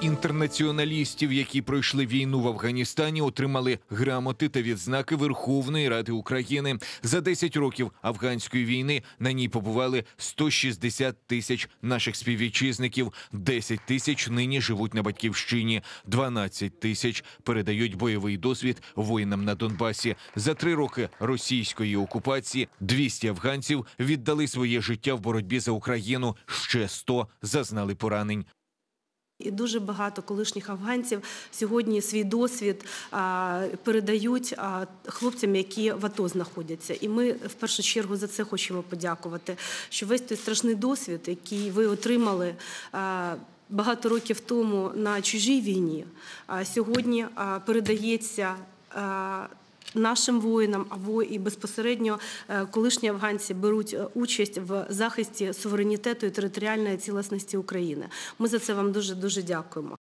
Інтернаціоналістів, які пройшли війну в Афганістані, отримали грамоти та відзнаки Верховної Ради України за 10 років афганської війни. На ній побували 160 тисяч наших співвітчизників, 10 тисяч нині живуть на батьківщині, 12 тисяч передають бойовий досвід воїнам на Донбасі. За три роки російської окупації 200 афганців віддали своє життя в боротьбі за Україну. Ще 100 зазнали поранень. І дуже багато колишніх афганців сьогодні свій досвід передають хлопцям, які в АТО знаходяться. І ми в першу чергу за це хочемо подякувати. Що весь той страшний досвід, який ви отримали. Багато років тому на чужій війні, а сьогодні передається нашим воїнам, або і безпосередньо е, колишні афганці беруть е, участь в захисті суверенітету і територіальної цілісності України. Ми за це вам дуже дуже дякуємо.